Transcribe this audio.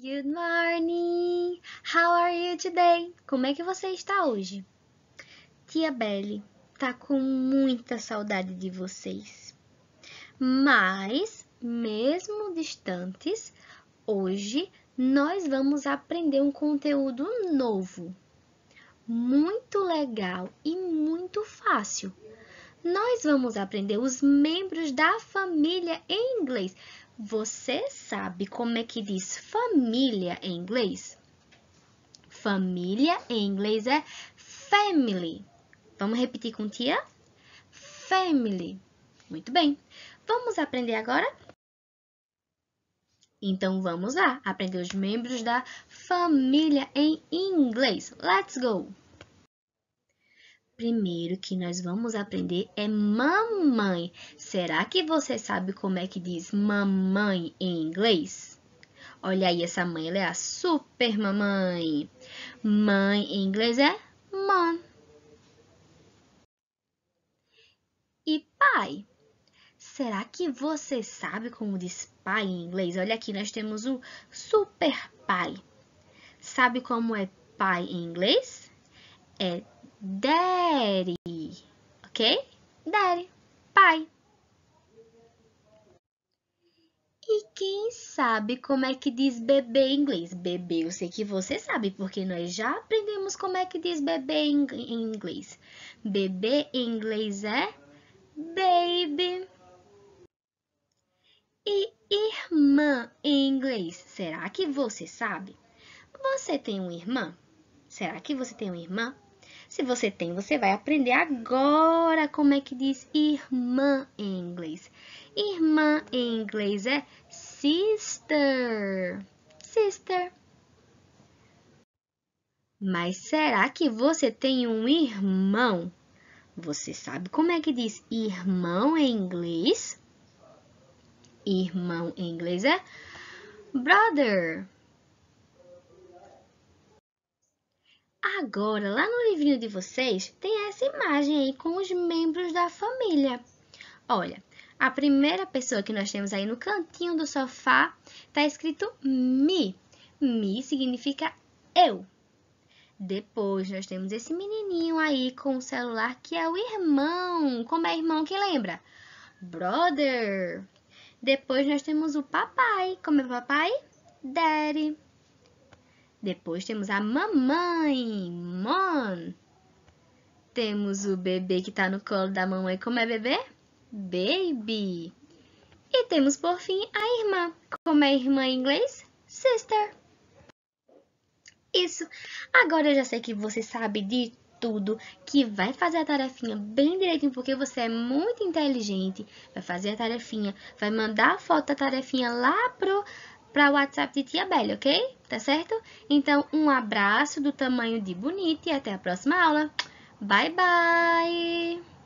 Good morning! How are you today? Como é que você está hoje? Tia Belle tá com muita saudade de vocês. Mas, mesmo distantes, hoje nós vamos aprender um conteúdo novo, muito legal e muito fácil. Nós vamos aprender os membros da família em inglês. Você sabe como é que diz família em inglês? Família em inglês é family. Vamos repetir com tia? Family. Muito bem. Vamos aprender agora? Então vamos lá aprender os membros da família em inglês. Let's go! primeiro que nós vamos aprender é mamãe. Será que você sabe como é que diz mamãe em inglês? Olha aí, essa mãe, ela é a super mamãe. Mãe em inglês é mom. E pai? Será que você sabe como diz pai em inglês? Olha aqui, nós temos o super pai. Sabe como é pai em inglês? É Daddy, ok? Daddy, pai. E quem sabe como é que diz bebê em inglês? Bebê, eu sei que você sabe, porque nós já aprendemos como é que diz bebê em inglês. Bebê em inglês é baby. E irmã em inglês, será que você sabe? Você tem uma irmã? Será que você tem uma irmã? Se você tem, você vai aprender agora como é que diz irmã em inglês. Irmã em inglês é sister. Sister. Mas será que você tem um irmão? Você sabe como é que diz irmão em inglês? Irmão em inglês é brother. Agora, lá no livrinho de vocês, tem essa imagem aí com os membros da família. Olha, a primeira pessoa que nós temos aí no cantinho do sofá está escrito Mi. Mi significa eu. Depois, nós temos esse menininho aí com o celular que é o irmão. Como é irmão que lembra? Brother. Depois, nós temos o papai. Como é o papai? Daddy. Depois temos a mamãe, mom. Temos o bebê que está no colo da mamãe. Como é bebê? Baby. E temos, por fim, a irmã. Como é irmã em inglês? Sister. Isso. Agora eu já sei que você sabe de tudo, que vai fazer a tarefinha bem direitinho, porque você é muito inteligente. Vai fazer a tarefinha, vai mandar a foto da tarefinha lá pro para o WhatsApp de Tia Bela, ok? Tá certo? Então, um abraço do tamanho de Bonita e até a próxima aula. Bye, bye!